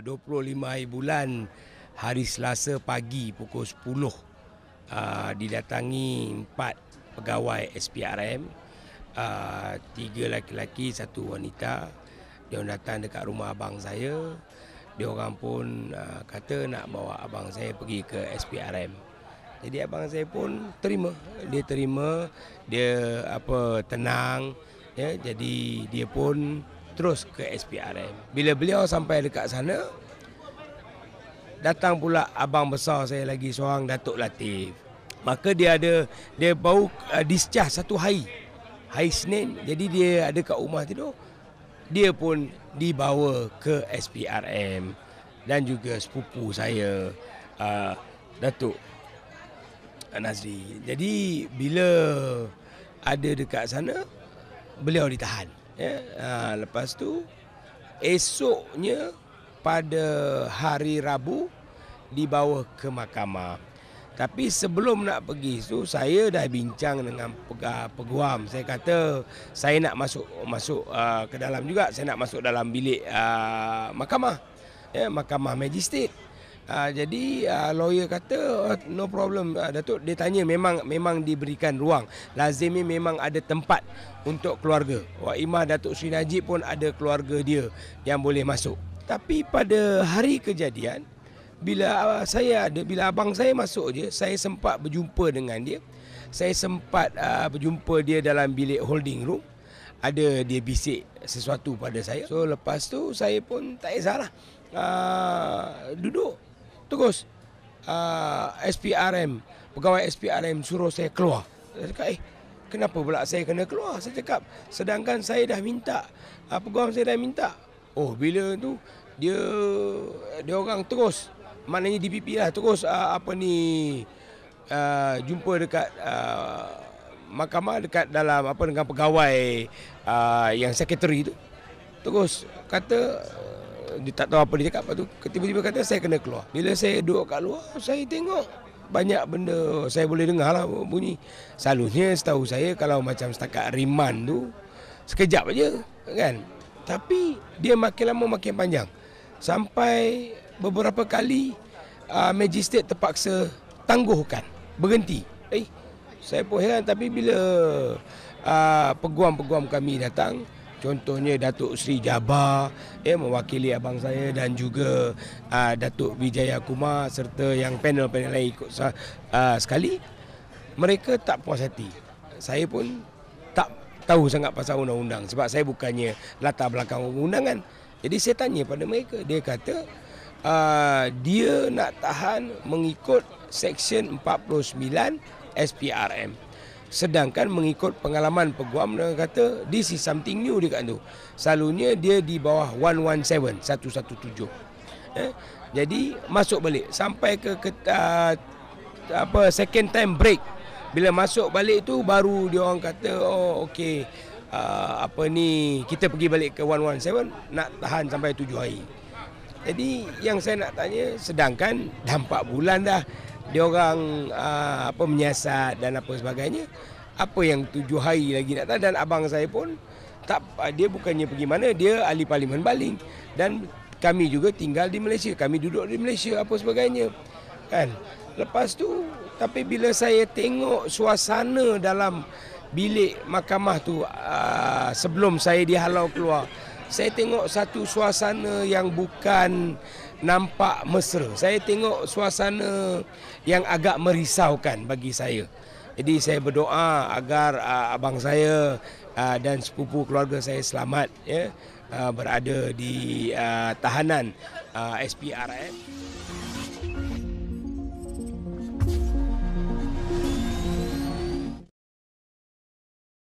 25 hari bulan hari Selasa pagi pukul 10 uh, ah, didatangi empat pegawai SPRM uh, ah, tiga lelaki-lelaki satu wanita dia datang dekat rumah abang saya dia orang pun uh, kata nak bawa abang saya pergi ke SPRM jadi abang saya pun terima dia terima dia apa tenang ya jadi dia pun terus ke SPRM. Bila beliau sampai dekat sana, datang pula abang besar saya lagi seorang Datuk Latif. Maka dia ada dia baru uh, eh, discharge satu hari. Hari Senin. Jadi dia ada kat rumah tidur. Dia pun dibawa ke SPRM dan juga sepupu saya uh, Datuk eh, Nazri. Jadi bila ada dekat sana beliau ditahan. Ya, ha, lepas tu esoknya pada hari Rabu dibawa ke mahkamah. Tapi sebelum nak pergi tu saya dah bincang dengan ah, peguam. Saya kata saya nak masuk masuk uh, ke dalam juga. Saya nak masuk dalam bilik uh, mahkamah. Ya, mahkamah Majistik. Uh, jadi uh, lawyer kata uh, no problem uh, Datuk dia tanya memang memang diberikan ruang lazimi memang ada tempat untuk keluarga Wak Imah Datuk Sri Najib pun ada keluarga dia yang boleh masuk tapi pada hari kejadian bila uh, saya ada bila abang saya masuk je saya sempat berjumpa dengan dia saya sempat uh, berjumpa dia dalam bilik holding room ada dia bisik sesuatu pada saya so lepas tu saya pun tak kisahlah uh, duduk terus uh, ah, SPRM, pegawai SPRM suruh saya keluar. Saya cakap, eh, kenapa pula saya kena keluar? Saya cakap, sedangkan saya dah minta, uh, ah, pegawai saya dah minta. Oh, bila tu, dia dia orang terus, maknanya DPP lah, terus uh, apa ni, uh, jumpa dekat uh, mahkamah, dekat dalam apa dengan pegawai uh, yang sekretari tu. Terus kata, dia tak tahu apa dia cakap tu tiba-tiba kata saya kena keluar bila saya duduk kat luar saya tengok banyak benda saya boleh dengar lah bunyi selalunya setahu saya kalau macam setakat riman tu sekejap aja kan tapi dia makin lama makin panjang sampai beberapa kali uh, magistrate terpaksa tangguhkan berhenti eh saya pun heran tapi bila uh, peguam-peguam kami datang Contohnya Datuk Sri Jabar eh, mewakili abang saya dan juga uh, Datuk Vijaya Kumar serta yang panel-panel lain ikut uh, sekali. Mereka tak puas hati. Saya pun tak tahu sangat pasal undang-undang sebab saya bukannya latar belakang undangan. Jadi saya tanya pada mereka. Dia kata uh, dia nak tahan mengikut Seksyen 49 SPRM. Sedangkan mengikut pengalaman peguam mereka kata this is something new dekat tu. Salunya dia di bawah 117, 117. Eh? Jadi masuk balik sampai ke, ke uh, ah, apa second time break. Bila masuk balik tu baru dia orang kata oh okey uh, apa ni kita pergi balik ke 117 nak tahan sampai 7 hari. Jadi yang saya nak tanya sedangkan dah 4 bulan dah dia orang uh, apa menyiasat dan apa sebagainya apa yang tujuh hari lagi nak dan abang saya pun tak ah, dia bukannya pergi mana dia ahli parlimen baling dan kami juga tinggal di Malaysia kami duduk di Malaysia apa sebagainya kan lepas tu tapi bila saya tengok suasana dalam bilik mahkamah tu uh, sebelum saya dihalau keluar saya tengok satu suasana yang bukan nampak mesra. Saya tengok suasana yang agak merisaukan bagi saya. Jadi saya berdoa agar uh, abang saya uh, dan sepupu keluarga saya selamat ya uh, berada di uh, tahanan uh, SPRM.